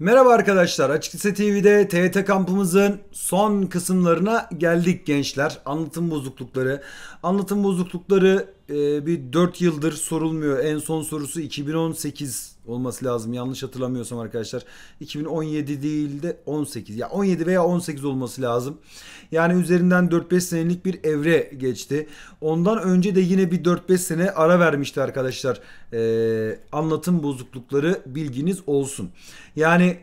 Merhaba arkadaşlar. Açık Lise TV'de TYT kampımızın son kısımlarına geldik gençler. Anlatım bozuklukları. Anlatım bozuklukları e, bir 4 yıldır sorulmuyor. En son sorusu 2018 olması lazım. Yanlış hatırlamıyorsam arkadaşlar. 2017 değil de 18. Ya 17 veya 18 olması lazım. Yani üzerinden 4-5 senelik bir evre geçti. Ondan önce de yine bir 4-5 sene ara vermişti arkadaşlar. Ee, anlatım bozuklukları bilginiz olsun. Yani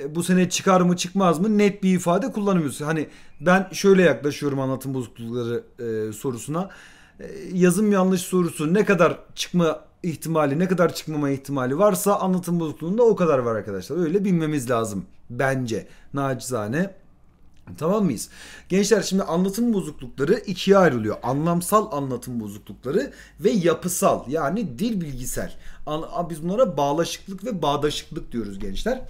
e, bu sene çıkar mı çıkmaz mı net bir ifade kullanamıyorsun. Hani ben şöyle yaklaşıyorum anlatım bozuklukları e, sorusuna. E, yazım yanlış sorusu ne kadar çıkma ihtimali ne kadar çıkmama ihtimali varsa anlatım bozukluğunda o kadar var arkadaşlar. Öyle bilmemiz lazım bence nacizane. Tamam mıyız? Gençler şimdi anlatım bozuklukları ikiye ayrılıyor. Anlamsal anlatım bozuklukları ve yapısal yani dil bilgisel. biz bunlara bağlaşıklık ve bağdaşıklık diyoruz gençler.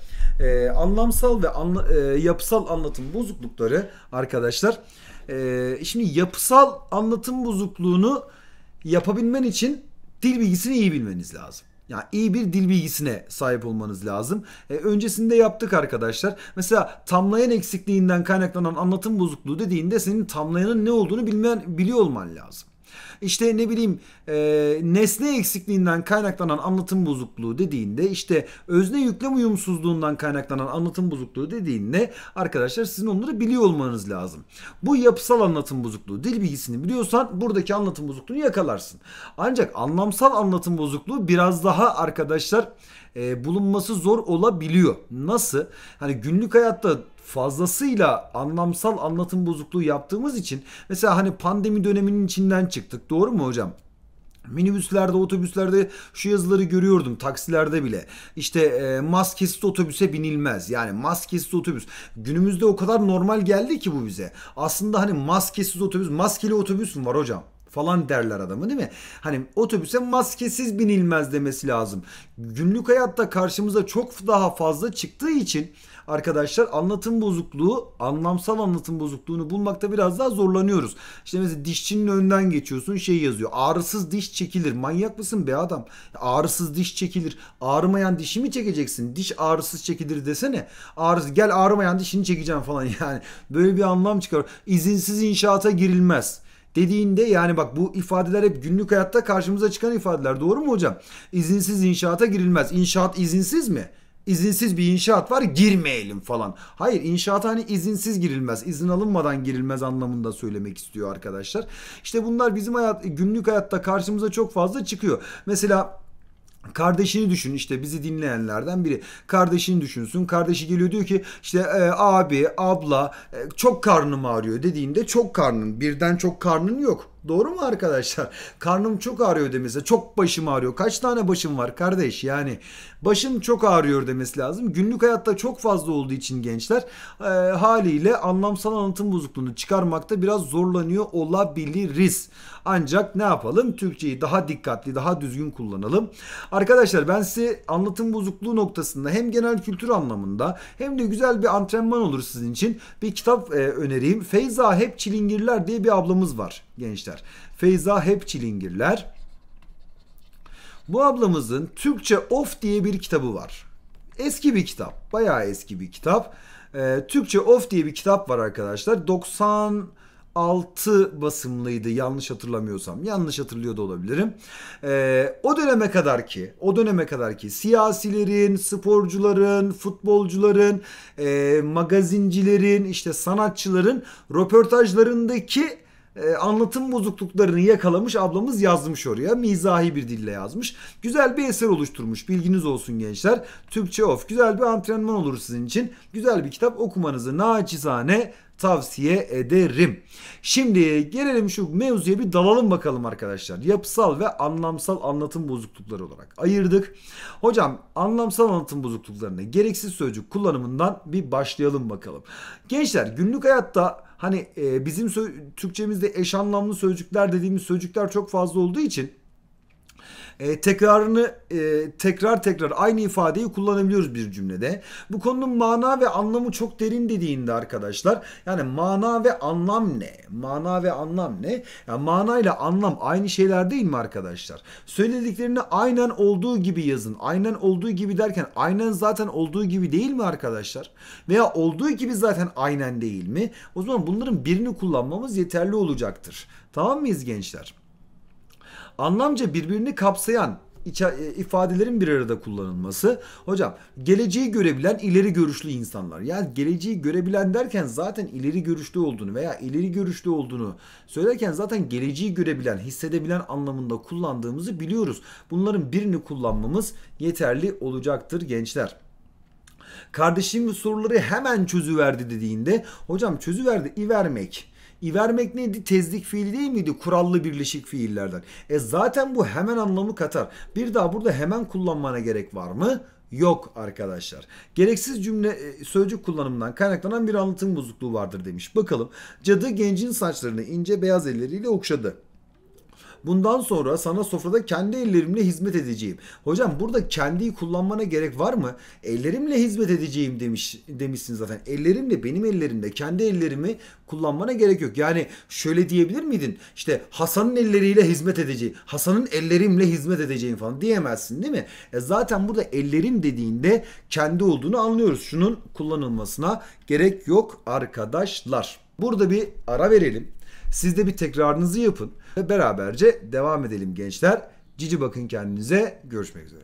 Ee, anlamsal ve anla e, yapısal anlatım bozuklukları arkadaşlar... Ee, şimdi yapısal anlatım bozukluğunu yapabilmen için dil bilgisini iyi bilmeniz lazım. Yani iyi bir dil bilgisine sahip olmanız lazım. E, öncesinde yaptık arkadaşlar. Mesela tamlayan eksikliğinden kaynaklanan anlatım bozukluğu dediğinde senin tamlayanın ne olduğunu bilmen, biliyor olman lazım işte ne bileyim e, nesne eksikliğinden kaynaklanan anlatım bozukluğu dediğinde işte özne yüklem uyumsuzluğundan kaynaklanan anlatım bozukluğu dediğinde arkadaşlar sizin onları biliyor olmanız lazım. Bu yapısal anlatım bozukluğu dil bilgisini biliyorsan buradaki anlatım bozukluğunu yakalarsın. Ancak anlamsal anlatım bozukluğu biraz daha arkadaşlar e, bulunması zor olabiliyor. Nasıl? Hani günlük hayatta fazlasıyla anlamsal anlatım bozukluğu yaptığımız için mesela hani pandemi döneminin içinden çıktık Doğru mu hocam? Minibüslerde, otobüslerde şu yazıları görüyordum taksilerde bile. İşte e, maskesiz otobüse binilmez. Yani maskesiz otobüs. Günümüzde o kadar normal geldi ki bu bize. Aslında hani maskesiz otobüs, maskeli otobüs mü var hocam? falan derler adamı değil mi? Hani otobüse maskesiz binilmez demesi lazım. Günlük hayatta karşımıza çok daha fazla çıktığı için arkadaşlar anlatım bozukluğu, anlamsal anlatım bozukluğunu bulmakta biraz daha zorlanıyoruz. İşte mesela dişçinin önünden geçiyorsun şey yazıyor. Ağrısız diş çekilir. Manyak mısın be adam? Ağrısız diş çekilir. Ağrımayan dişi mi çekeceksin? Diş ağrısız çekilir desene. Ağrısız gel ağrımayan dişini çekeceğim falan yani. Böyle bir anlam çıkar. İzinsiz inşaata girilmez dediğinde yani bak bu ifadeler hep günlük hayatta karşımıza çıkan ifadeler doğru mu hocam? İzinsiz inşaata girilmez. İnşaat izinsiz mi? İzinsiz bir inşaat var girmeyelim falan. Hayır inşaat hani izinsiz girilmez. İzin alınmadan girilmez anlamında söylemek istiyor arkadaşlar. İşte bunlar bizim hayat, günlük hayatta karşımıza çok fazla çıkıyor. Mesela Kardeşini düşün işte bizi dinleyenlerden biri. Kardeşini düşünsün. Kardeşi geliyor diyor ki işte e, abi, abla e, çok karnım ağrıyor dediğinde çok karnın. Birden çok karnın yok. Doğru mu arkadaşlar? Karnım çok ağrıyor demesi, çok başım ağrıyor. Kaç tane başım var kardeş? Yani başım çok ağrıyor demesi lazım. Günlük hayatta çok fazla olduğu için gençler e, haliyle anlamsal anlatım bozukluğunu çıkarmakta biraz zorlanıyor olabiliriz. Ancak ne yapalım? Türkçeyi daha dikkatli, daha düzgün kullanalım. Arkadaşlar ben size anlatım bozukluğu noktasında hem genel kültür anlamında hem de güzel bir antrenman olur sizin için. Bir kitap e, önereyim. Feyza Hep Çilingirler diye bir ablamız var gençler. Feyza hep çilingirler. Bu ablamızın Türkçe Of diye bir kitabı var. Eski bir kitap. Bayağı eski bir kitap. Ee, Türkçe Of diye bir kitap var arkadaşlar. 96 basımlıydı yanlış hatırlamıyorsam. Yanlış hatırlıyor da olabilirim. Ee, o döneme kadar ki, o döneme kadar ki siyasilerin, sporcuların, futbolcuların, e, magazincilerin, işte sanatçıların röportajlarındaki ee, anlatım bozukluklarını yakalamış ablamız yazmış oraya. Mizahi bir dille yazmış. Güzel bir eser oluşturmuş. Bilginiz olsun gençler. Türkçe of. Güzel bir antrenman olur sizin için. Güzel bir kitap okumanızı naçizane tavsiye ederim. Şimdi gelelim şu mevzuya bir dalalım bakalım arkadaşlar. Yapısal ve anlamsal anlatım bozuklukları olarak ayırdık. Hocam anlamsal anlatım bozukluklarına gereksiz sözcük kullanımından bir başlayalım bakalım. Gençler günlük hayatta hani e, bizim Türkçemizde eş anlamlı sözcükler dediğimiz sözcükler çok fazla olduğu için e, tekrarını e, tekrar tekrar aynı ifadeyi kullanabiliyoruz bir cümlede. Bu konunun mana ve anlamı çok derin dediğinde arkadaşlar yani mana ve anlam ne? Mana ve anlam ne? Yani mana ile anlam aynı şeyler değil mi arkadaşlar? Söylediklerini aynen olduğu gibi yazın. Aynen olduğu gibi derken aynen zaten olduğu gibi değil mi arkadaşlar? Veya olduğu gibi zaten aynen değil mi? O zaman bunların birini kullanmamız yeterli olacaktır. Tamam mıyız gençler? Anlamca birbirini kapsayan e, ifadelerin bir arada kullanılması. Hocam geleceği görebilen ileri görüşlü insanlar. Yani geleceği görebilen derken zaten ileri görüşlü olduğunu veya ileri görüşlü olduğunu söylerken zaten geleceği görebilen, hissedebilen anlamında kullandığımızı biliyoruz. Bunların birini kullanmamız yeterli olacaktır gençler. Kardeşim soruları hemen çözüverdi dediğinde hocam çözüverdi i vermek İvermek neydi? Tezlik fiili değil miydi? Kurallı birleşik fiillerden. E zaten bu hemen anlamı katar. Bir daha burada hemen kullanmana gerek var mı? Yok arkadaşlar. Gereksiz cümle e, sözcük kullanımından kaynaklanan bir anlatım bozukluğu vardır demiş. Bakalım. Cadı gencin saçlarını ince beyaz elleriyle okşadı. Bundan sonra sana sofrada kendi ellerimle hizmet edeceğim. Hocam burada kendiyi kullanmana gerek var mı? Ellerimle hizmet edeceğim demiş demişsin zaten. Ellerimle benim ellerimle kendi ellerimi kullanmana gerek yok. Yani şöyle diyebilir miydin? İşte Hasan'ın elleriyle hizmet edeceğim. Hasan'ın ellerimle hizmet edeceğim falan diyemezsin değil mi? E zaten burada ellerim dediğinde kendi olduğunu anlıyoruz. Şunun kullanılmasına gerek yok arkadaşlar. Burada bir ara verelim. Siz de bir tekrarınızı yapın beraberce devam edelim gençler. Cici bakın kendinize. Görüşmek üzere.